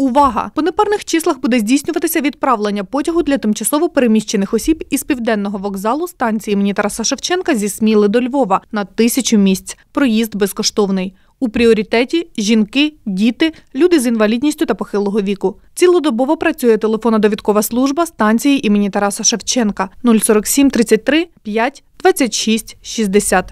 Увага! По непарних числах буде здійснюватися відправлення потягу для тимчасово переміщених осіб із південного вокзалу станції імені Тараса Шевченка зі Сміли до Львова на тисячу місць. Проїзд безкоштовний. У пріоритеті жінки, діти, люди з інвалідністю та похилого віку. Цілодобово працює телефонно-довідкова служба станції імені Тараса Шевченка 047 33 5 26 60.